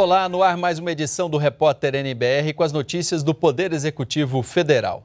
Olá, no ar mais uma edição do Repórter NBR com as notícias do Poder Executivo Federal.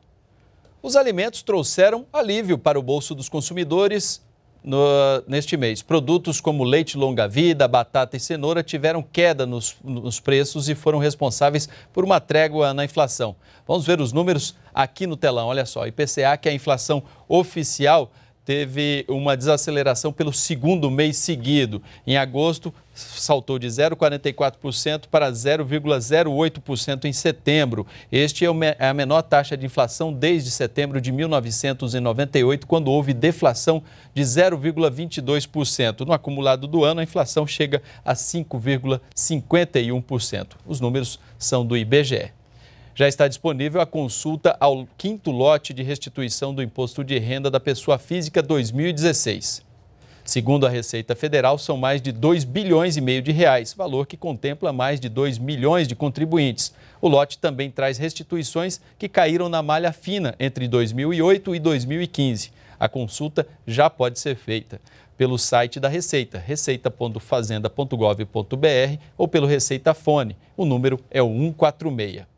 Os alimentos trouxeram alívio para o bolso dos consumidores no, neste mês. Produtos como leite longa-vida, batata e cenoura tiveram queda nos, nos preços e foram responsáveis por uma trégua na inflação. Vamos ver os números aqui no telão. Olha só, IPCA, que é a inflação oficial teve uma desaceleração pelo segundo mês seguido. Em agosto, saltou de 0,44% para 0,08% em setembro. Este é, é a menor taxa de inflação desde setembro de 1998, quando houve deflação de 0,22%. No acumulado do ano, a inflação chega a 5,51%. Os números são do IBGE já está disponível a consulta ao quinto lote de restituição do Imposto de Renda da Pessoa Física 2016. Segundo a Receita Federal, são mais de 2 bilhões e meio de reais, valor que contempla mais de 2 milhões de contribuintes. O lote também traz restituições que caíram na malha fina entre 2008 e 2015. A consulta já pode ser feita pelo site da Receita, receita.fazenda.gov.br ou pelo Receita Fone. O número é o 146.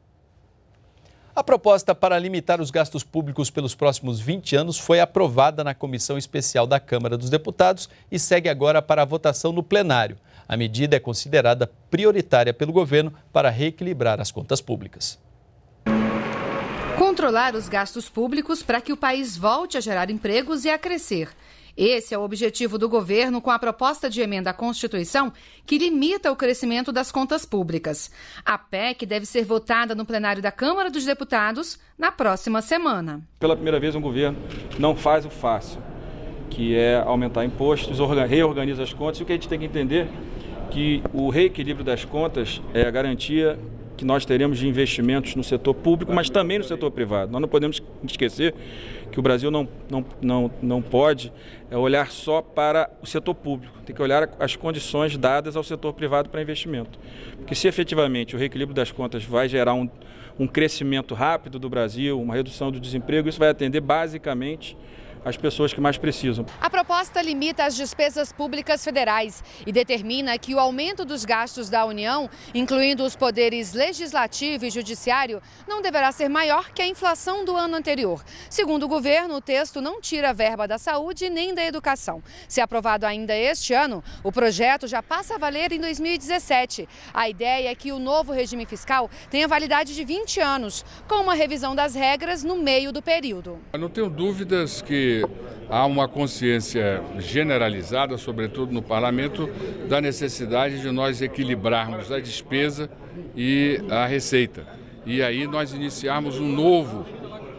A proposta para limitar os gastos públicos pelos próximos 20 anos foi aprovada na Comissão Especial da Câmara dos Deputados e segue agora para a votação no plenário. A medida é considerada prioritária pelo governo para reequilibrar as contas públicas. Controlar os gastos públicos para que o país volte a gerar empregos e a crescer. Esse é o objetivo do governo com a proposta de emenda à Constituição que limita o crescimento das contas públicas. A PEC deve ser votada no plenário da Câmara dos Deputados na próxima semana. Pela primeira vez, um governo não faz o fácil, que é aumentar impostos, reorganiza as contas. E o que a gente tem que entender que o reequilíbrio das contas é a garantia que nós teremos de investimentos no setor público, mas também no setor privado. Nós não podemos esquecer que o Brasil não, não, não, não pode é olhar só para o setor público, tem que olhar as condições dadas ao setor privado para investimento. Porque se efetivamente o reequilíbrio das contas vai gerar um, um crescimento rápido do Brasil, uma redução do desemprego, isso vai atender basicamente as pessoas que mais precisam. A proposta limita as despesas públicas federais e determina que o aumento dos gastos da União, incluindo os poderes legislativo e judiciário, não deverá ser maior que a inflação do ano anterior. Segundo o governo, o texto não tira a verba da saúde nem da educação. Se aprovado ainda este ano, o projeto já passa a valer em 2017. A ideia é que o novo regime fiscal tenha validade de 20 anos, com uma revisão das regras no meio do período. Eu não tenho dúvidas que há uma consciência generalizada, sobretudo no parlamento, da necessidade de nós equilibrarmos a despesa e a receita. E aí nós iniciarmos um novo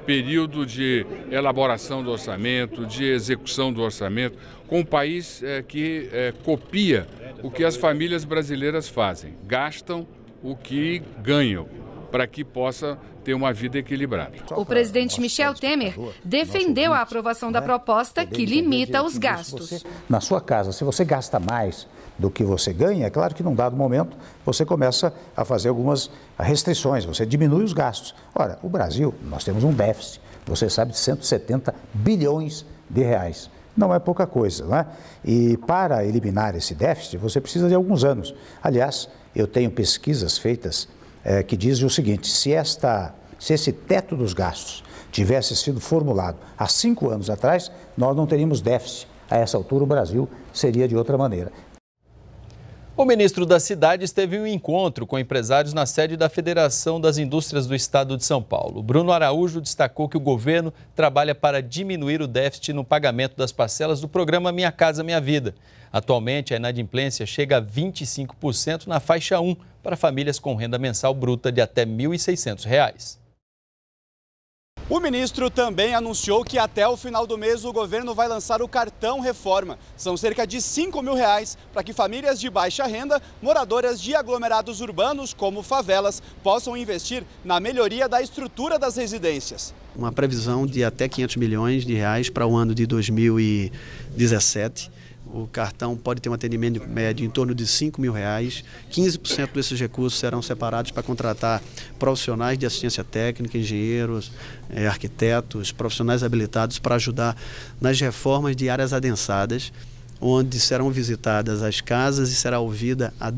período de elaboração do orçamento, de execução do orçamento, com um país é, que é, copia o que as famílias brasileiras fazem, gastam o que ganham para que possa ter uma vida equilibrada. O presidente Michel Temer defendeu a aprovação da proposta que limita os gastos. Na sua casa, se você gasta mais do que você ganha, é claro que num dado momento você começa a fazer algumas restrições, você diminui os gastos. Ora, o Brasil, nós temos um déficit, você sabe, de 170 bilhões de reais não é pouca coisa, não é? E para eliminar esse déficit, você precisa de alguns anos. Aliás, eu tenho pesquisas feitas é, que dizem o seguinte: se, esta, se esse teto dos gastos tivesse sido formulado há cinco anos atrás, nós não teríamos déficit. A essa altura, o Brasil seria de outra maneira. O ministro das Cidades teve um encontro com empresários na sede da Federação das Indústrias do Estado de São Paulo. Bruno Araújo destacou que o governo trabalha para diminuir o déficit no pagamento das parcelas do programa Minha Casa Minha Vida. Atualmente, a inadimplência chega a 25% na faixa 1 para famílias com renda mensal bruta de até R$ 1.600. O ministro também anunciou que até o final do mês o governo vai lançar o cartão reforma. São cerca de 5 mil reais para que famílias de baixa renda, moradoras de aglomerados urbanos como favelas, possam investir na melhoria da estrutura das residências. Uma previsão de até 500 milhões de reais para o ano de 2017 o cartão pode ter um atendimento médio em torno de 5 mil reais. 15% desses recursos serão separados para contratar profissionais de assistência técnica, engenheiros, eh, arquitetos, profissionais habilitados para ajudar nas reformas de áreas adensadas, onde serão visitadas as casas e será ouvida a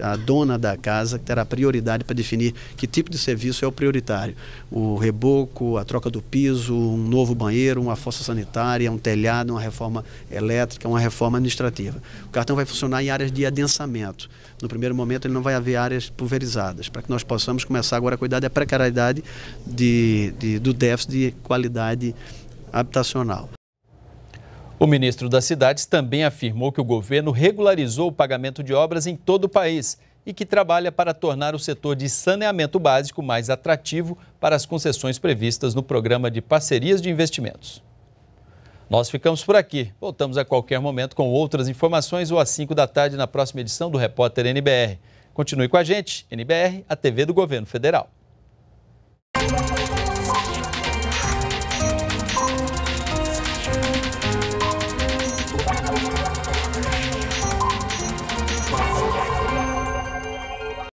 a dona da casa terá prioridade para definir que tipo de serviço é o prioritário. O reboco, a troca do piso, um novo banheiro, uma fossa sanitária, um telhado, uma reforma elétrica, uma reforma administrativa. O cartão vai funcionar em áreas de adensamento. No primeiro momento ele não vai haver áreas pulverizadas, para que nós possamos começar agora a cuidar da precariedade de, de do déficit de qualidade habitacional. O ministro das Cidades também afirmou que o governo regularizou o pagamento de obras em todo o país e que trabalha para tornar o setor de saneamento básico mais atrativo para as concessões previstas no programa de parcerias de investimentos. Nós ficamos por aqui. Voltamos a qualquer momento com outras informações ou às 5 da tarde na próxima edição do Repórter NBR. Continue com a gente, NBR, a TV do Governo Federal.